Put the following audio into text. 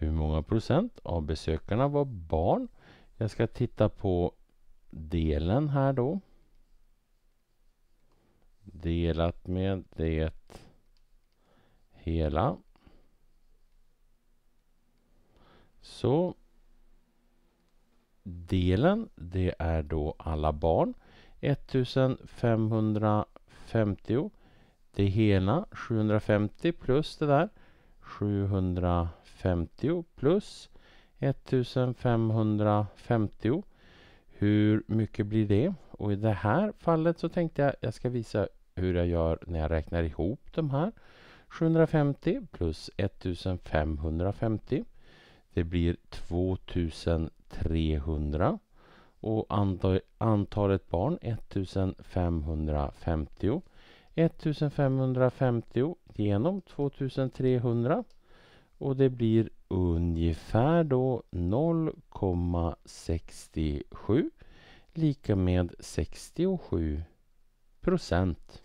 Hur många procent av besökarna var barn? Jag ska titta på delen här då. Delat med det hela. Så delen, det är då alla barn. 1550. Det hela 750 plus det där. 750 plus 1550. Hur mycket blir det? Och i det här fallet så tänkte jag jag ska visa hur jag gör när jag räknar ihop de här. 750 plus 1550. Det blir 2300. Och antalet barn 1550. 1550 genom 2300 och det blir ungefär då 0,67 lika med 67 procent.